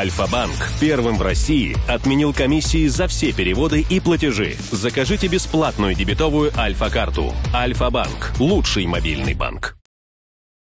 Альфа-банк первым в России отменил комиссии за все переводы и платежи. Закажите бесплатную дебетовую Альфа-карту. Альфа-банк – лучший мобильный банк.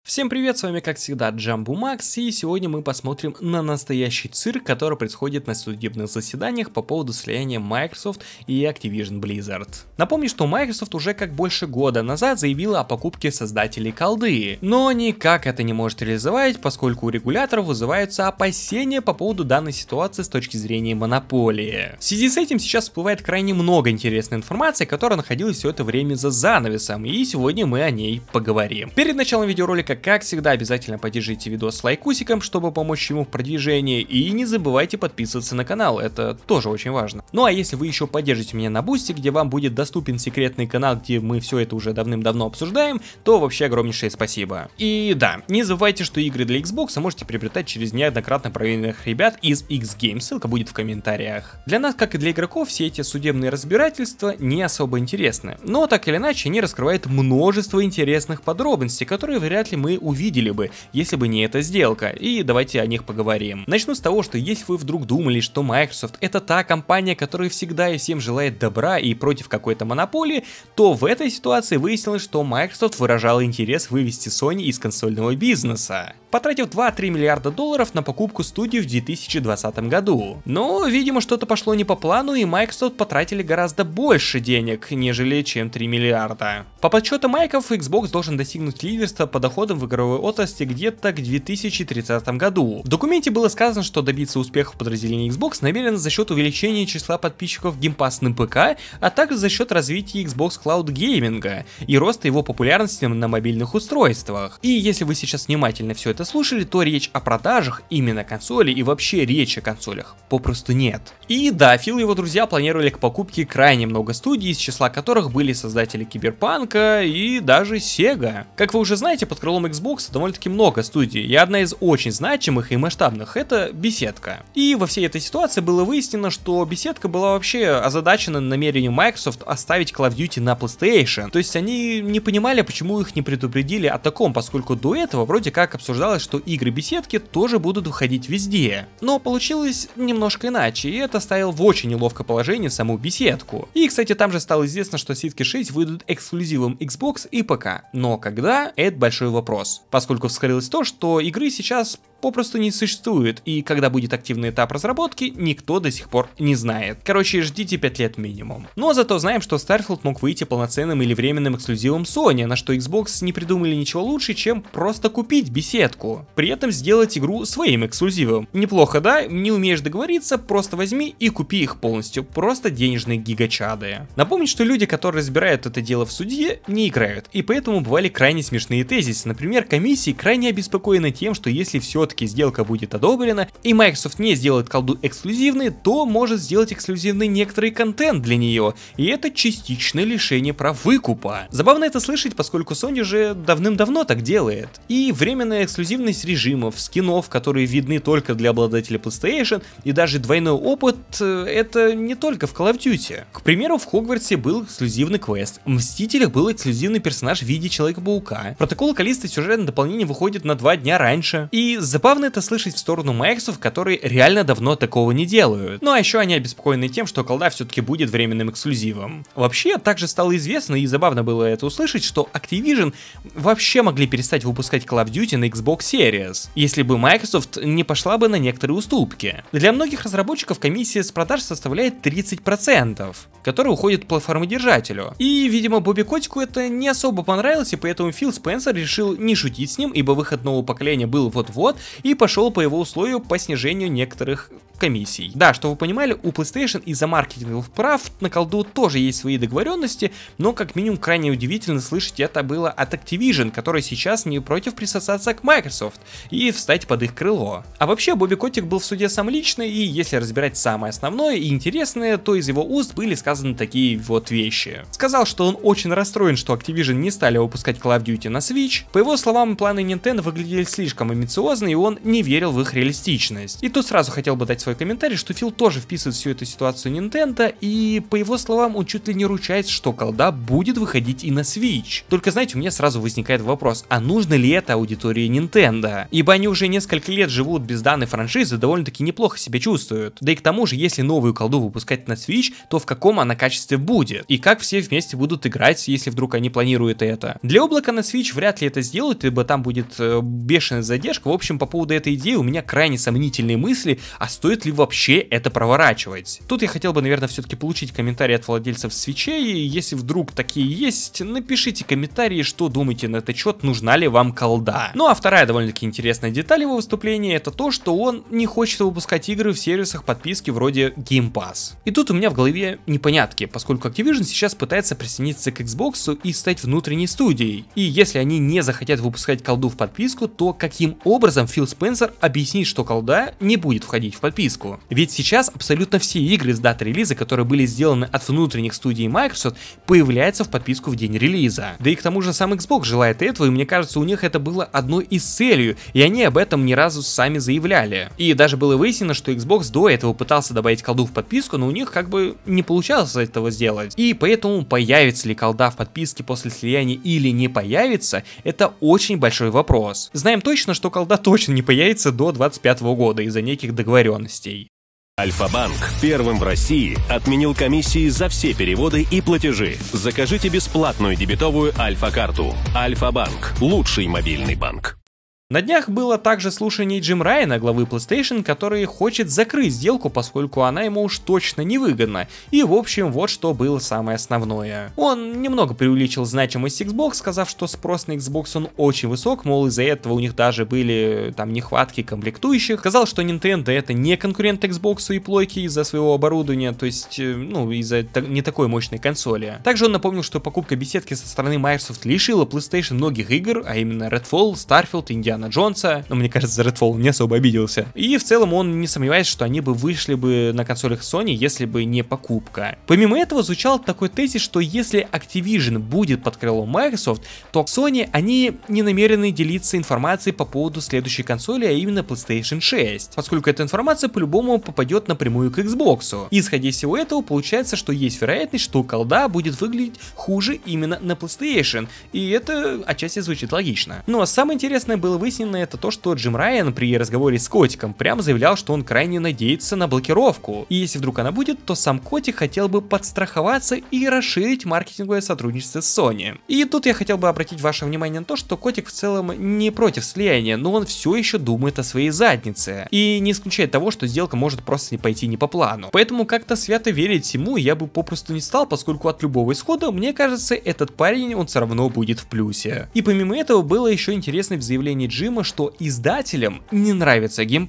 Всем привет, с вами как всегда Джамбу Макс, и сегодня мы посмотрим на настоящий цирк, который происходит на судебных заседаниях по поводу слияния Microsoft и Activision Blizzard. Напомню, что Microsoft уже как больше года назад заявила о покупке создателей колды, но никак это не может реализовать, поскольку у регуляторов вызываются опасения по поводу данной ситуации с точки зрения монополии. В связи с этим сейчас всплывает крайне много интересной информации, которая находилась все это время за занавесом, и сегодня мы о ней поговорим. Перед началом видеоролика Однако, как всегда, обязательно поддержите видос лайкусиком, чтобы помочь ему в продвижении, и не забывайте подписываться на канал, это тоже очень важно. Ну а если вы еще поддержите меня на Бусти, где вам будет доступен секретный канал, где мы все это уже давным-давно обсуждаем, то вообще огромнейшее спасибо. И да, не забывайте, что игры для Xbox можете приобретать через неоднократно проверенных ребят из X-Games, ссылка будет в комментариях. Для нас, как и для игроков, все эти судебные разбирательства не особо интересны, но так или иначе они раскрывают множество интересных подробностей, которые вряд ли мы увидели бы, если бы не эта сделка, и давайте о них поговорим. Начну с того, что если вы вдруг думали, что Microsoft это та компания, которая всегда и всем желает добра и против какой-то монополии, то в этой ситуации выяснилось, что Microsoft выражал интерес вывести Sony из консольного бизнеса потратив 2-3 миллиарда долларов на покупку студии в 2020 году. Но, видимо, что-то пошло не по плану, и Microsoft потратили гораздо больше денег, нежели чем 3 миллиарда. По подсчетам Майков, Xbox должен достигнуть лидерства по доходам в игровой отрасли где-то к 2030 году. В документе было сказано, что добиться успеха в подразделении Xbox намерен за счет увеличения числа подписчиков Game Pass на ПК, а также за счет развития Xbox Cloud Gaming и роста его популярности на мобильных устройствах. И если вы сейчас внимательно все это это слушали, то речь о продажах именно консолей и вообще речь о консолях попросту нет. И да, Фил и его друзья планировали к покупке крайне много студий, из числа которых были создатели Киберпанка и даже Sega. Как вы уже знаете, под крылом Xbox довольно-таки много студий, и одна из очень значимых и масштабных это беседка. И во всей этой ситуации было выяснено, что беседка была вообще озадачена намерением Microsoft оставить Call of Duty на PlayStation. То есть они не понимали, почему их не предупредили о таком, поскольку до этого вроде как обсуждалось предполагалось, что игры-беседки тоже будут выходить везде. Но получилось немножко иначе, и это ставило в очень неловкое положение саму беседку. И, кстати, там же стало известно, что ситки 6 выйдут эксклюзивом Xbox и ПК. Но когда, это большой вопрос. Поскольку вскрылось то, что игры сейчас попросту не существует, и когда будет активный этап разработки, никто до сих пор не знает. Короче, ждите 5 лет минимум. Но зато знаем, что Starfield мог выйти полноценным или временным эксклюзивом Sony, на что Xbox не придумали ничего лучше, чем просто купить беседку ветку. При этом сделать игру своим эксклюзивом. Неплохо, да? Не умеешь договориться, просто возьми и купи их полностью. Просто денежные гигачады. Напомню, что люди, которые разбирают это дело в суде, не играют. И поэтому бывали крайне смешные тезисы. Например, комиссии крайне обеспокоены тем, что если все-таки сделка будет одобрена и Microsoft не сделает колду эксклюзивной, то может сделать эксклюзивный некоторый контент для нее. И это частичное лишение прав выкупа. Забавно это слышать, поскольку Sony же давным-давно так делает. И временная эксклюзивность эксклюзивность режимов, скинов, которые видны только для обладателя PlayStation, и даже двойной опыт э, — это не только в Call of Duty. К примеру, в Хогвартсе был эксклюзивный квест, в Мстителях был эксклюзивный персонаж в виде Человека-паука, протокол количества сюжетное дополнение выходит на два дня раньше, и забавно это слышать в сторону Майксов, которые реально давно такого не делают. Ну а еще они обеспокоены тем, что колда все-таки будет временным эксклюзивом. Вообще, также стало известно и забавно было это услышать, что Activision вообще могли перестать выпускать Call of Duty на Xbox Series, если бы Microsoft не пошла бы на некоторые уступки. Для многих разработчиков комиссия с продаж составляет 30%, которая уходит платформодержателю. И, видимо, Бобби Котику это не особо понравилось, и поэтому Фил Спенсер решил не шутить с ним, ибо выход нового поколения был вот-вот, и пошел по его условию по снижению некоторых комиссий. Да, что вы понимали, у PlayStation из-за маркетинговых прав на колду тоже есть свои договоренности, но как минимум крайне удивительно слышать это было от Activision, который сейчас не против присосаться к Microsoft и встать под их крыло. А вообще, Бобби Котик был в суде сам лично, и если разбирать самое основное и интересное, то из его уст были сказаны такие вот вещи. Сказал, что он очень расстроен, что Activision не стали выпускать Call of Duty на Switch. По его словам, планы Nintendo выглядели слишком амбициозно, и он не верил в их реалистичность. И тут сразу хотел бы дать свой свой комментарий, что Фил тоже вписывает всю эту ситуацию Nintendo, и по его словам, он чуть ли не ручается, что колда будет выходить и на Switch. Только знаете, у меня сразу возникает вопрос, а нужно ли это аудитории Nintendo? Ибо они уже несколько лет живут без данной франшизы, довольно-таки неплохо себя чувствуют. Да и к тому же, если новую колду выпускать на Switch, то в каком она качестве будет? И как все вместе будут играть, если вдруг они планируют это? Для облака на Switch вряд ли это сделают, ибо там будет э, бешеная задержка. В общем, по поводу этой идеи у меня крайне сомнительные мысли, а стоит стоит ли вообще это проворачивать. Тут я хотел бы, наверное, все-таки получить комментарии от владельцев свечей, если вдруг такие есть, напишите комментарии, что думаете на этот счет, нужна ли вам колда. Ну а вторая довольно-таки интересная деталь его выступления, это то, что он не хочет выпускать игры в сервисах подписки вроде Game Pass. И тут у меня в голове непонятки, поскольку Activision сейчас пытается присоединиться к Xbox и стать внутренней студией. И если они не захотят выпускать колду в подписку, то каким образом Фил Спенсер объяснит, что колда не будет входить в подписку? подписку. Ведь сейчас абсолютно все игры с даты релиза, которые были сделаны от внутренних студий Microsoft, появляются в подписку в день релиза. Да и к тому же сам Xbox желает этого, и мне кажется, у них это было одной из целью, и они об этом ни разу сами заявляли. И даже было выяснено, что Xbox до этого пытался добавить колду в подписку, но у них как бы не получалось этого сделать. И поэтому появится ли колда в подписке после слияния или не появится, это очень большой вопрос. Знаем точно, что колда точно не появится до 25 года из-за неких договоренностей возможностей. Альфа-банк первым в России отменил комиссии за все переводы и платежи. Закажите бесплатную дебетовую Альфа-карту. Альфа-банк – лучший мобильный банк. На днях было также слушание Джим Райана, главы PlayStation, который хочет закрыть сделку, поскольку она ему уж точно невыгодна. И в общем, вот что было самое основное. Он немного преувеличил значимость Xbox, сказав, что спрос на Xbox он очень высок, мол, из-за этого у них даже были там нехватки комплектующих. Сказал, что Nintendo это не конкурент Xbox и плойки из-за своего оборудования, то есть, э, ну, из-за не такой мощной консоли. Также он напомнил, что покупка беседки со стороны Microsoft лишила PlayStation многих игр, а именно Redfall, Starfield, Indiana на Джонса, но мне кажется, Redfall не особо обиделся. И в целом он не сомневается, что они бы вышли бы на консолях Sony, если бы не покупка. Помимо этого звучал такой тезис, что если Activision будет под крылом Microsoft, то Sony они не намерены делиться информацией по поводу следующей консоли, а именно PlayStation 6, поскольку эта информация по-любому попадет напрямую к Xbox. Исходя из всего этого, получается, что есть вероятность, что колда будет выглядеть хуже именно на PlayStation, и это отчасти звучит логично. Но ну, а самое интересное было выяснить, болезненно, это то, что Джим Райан при разговоре с котиком прям заявлял, что он крайне надеется на блокировку. И если вдруг она будет, то сам котик хотел бы подстраховаться и расширить маркетинговое сотрудничество с Sony. И тут я хотел бы обратить ваше внимание на то, что котик в целом не против слияния, но он все еще думает о своей заднице. И не исключает того, что сделка может просто не пойти не по плану. Поэтому как-то свято верить ему я бы попросту не стал, поскольку от любого исхода, мне кажется, этот парень, он все равно будет в плюсе. И помимо этого, было еще интересное в заявлении Куджима, что издателям не нравится Game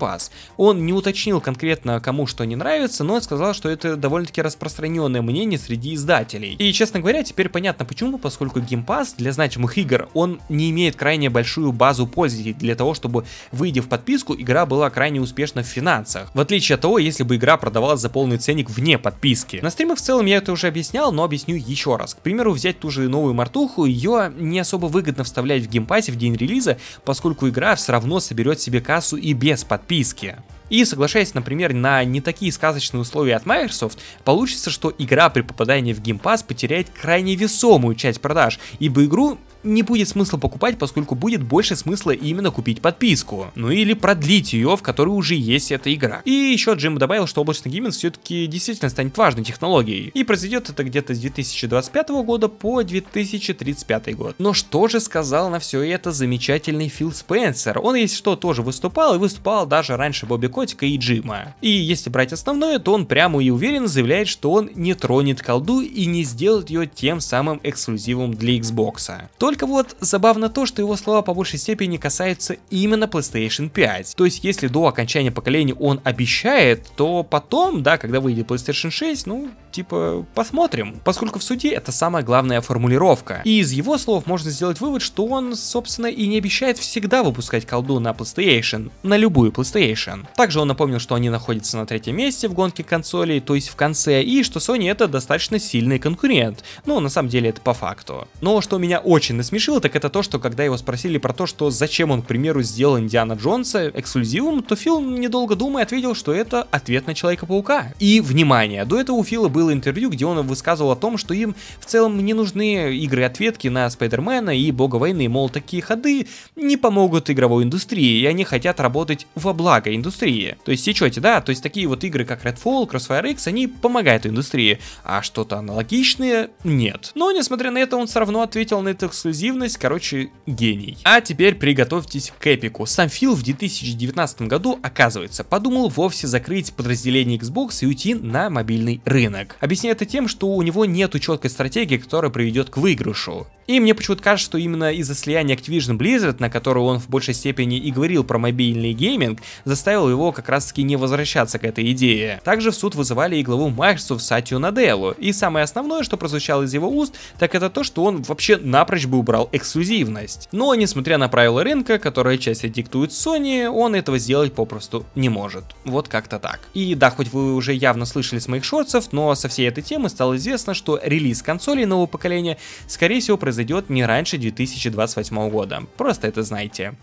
Он не уточнил конкретно, кому что не нравится, но сказал, что это довольно-таки распространенное мнение среди издателей. И, честно говоря, теперь понятно почему, поскольку Game для значимых игр, он не имеет крайне большую базу пользователей для того, чтобы, выйдя в подписку, игра была крайне успешна в финансах. В отличие от того, если бы игра продавалась за полный ценник вне подписки. На стримах в целом я это уже объяснял, но объясню еще раз. К примеру, взять ту же новую мартуху, ее не особо выгодно вставлять в геймпассе в день релиза, поскольку поскольку игра все равно соберет себе кассу и без подписки. И соглашаясь, например, на не такие сказочные условия от Microsoft, получится, что игра при попадании в Game Pass потеряет крайне весомую часть продаж, ибо игру не будет смысла покупать, поскольку будет больше смысла именно купить подписку. Ну или продлить ее, в которой уже есть эта игра. И еще Джим добавил, что облачный гейминг все-таки действительно станет важной технологией. И произойдет это где-то с 2025 года по 2035 год. Но что же сказал на все это замечательный Фил Спенсер? Он, если что, тоже выступал, и выступал даже раньше Бобби Котика и Джима. И если брать основное, то он прямо и уверенно заявляет, что он не тронет колду и не сделает ее тем самым эксклюзивом для Xbox. То только вот забавно то, что его слова по большей степени касаются именно PlayStation 5. То есть если до окончания поколения он обещает, то потом, да, когда выйдет PlayStation 6, ну, типа, посмотрим. Поскольку в суде это самая главная формулировка. И из его слов можно сделать вывод, что он, собственно, и не обещает всегда выпускать колду на PlayStation, на любую PlayStation. Также он напомнил, что они находятся на третьем месте в гонке консолей, то есть в конце, и что Sony это достаточно сильный конкурент. Ну, на самом деле это по факту. Но что меня очень насмешило, так это то, что когда его спросили про то, что зачем он, к примеру, сделал Индиана Джонса эксклюзивом, то Фил, недолго думая, ответил, что это ответ на Человека-паука. И, внимание, до этого у Фила было интервью, где он высказывал о том, что им в целом не нужны игры-ответки на Спайдермена и Бога войны, мол, такие ходы не помогут игровой индустрии, и они хотят работать во благо индустрии. То есть, сечете, да? То есть, такие вот игры, как Redfall, Crossfire X, они помогают индустрии, а что-то аналогичное нет. Но, несмотря на это, он все равно ответил на это эксклюзивно эксклюзивность, короче, гений. А теперь приготовьтесь к эпику. Сам Фил в 2019 году, оказывается, подумал вовсе закрыть подразделение Xbox и уйти на мобильный рынок. Объясняя это тем, что у него нету четкой стратегии, которая приведет к выигрышу. И мне почему-то кажется, что именно из-за слияния Activision Blizzard, на которую он в большей степени и говорил про мобильный гейминг, заставил его как раз-таки не возвращаться к этой идее. Также в суд вызывали и главу Microsoft Сатью Наделу. И самое основное, что прозвучало из его уст, так это то, что он вообще напрочь бы убрал эксклюзивность. Но несмотря на правила рынка, которые часто диктует Sony, он этого сделать попросту не может. Вот как-то так. И да, хоть вы уже явно слышали с моих шорцев, но со всей этой темы стало известно, что релиз консолей нового поколения скорее всего произойдет произойдет не раньше 2028 года. Просто это знайте.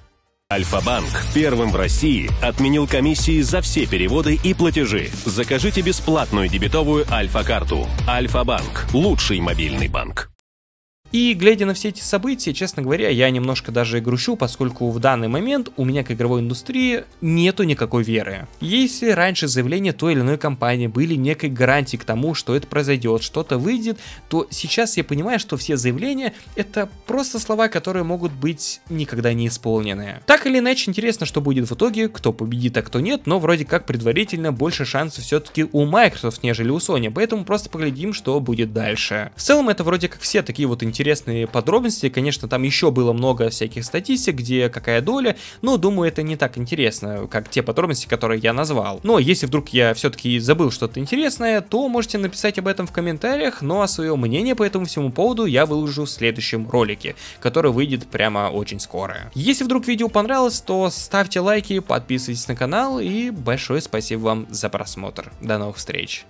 Альфа-банк первым в России отменил комиссии за все переводы и платежи. Закажите бесплатную дебетовую Альфа-карту. Альфа-банк – лучший мобильный банк. И глядя на все эти события, честно говоря, я немножко даже и грущу, поскольку в данный момент у меня к игровой индустрии нету никакой веры. Если раньше заявления той или иной компании были некой гарантией к тому, что это произойдет, что-то выйдет, то сейчас я понимаю, что все заявления это просто слова, которые могут быть никогда не исполнены. Так или иначе, интересно, что будет в итоге, кто победит, а кто нет, но вроде как предварительно больше шансов все-таки у Microsoft, нежели у Sony, поэтому просто поглядим, что будет дальше. В целом это вроде как все такие вот интересные интересные подробности. Конечно, там еще было много всяких статистик, где какая доля, но думаю, это не так интересно, как те подробности, которые я назвал. Но если вдруг я все-таки забыл что-то интересное, то можете написать об этом в комментариях, ну а свое мнение по этому всему поводу я выложу в следующем ролике, который выйдет прямо очень скоро. Если вдруг видео понравилось, то ставьте лайки, подписывайтесь на канал и большое спасибо вам за просмотр. До новых встреч!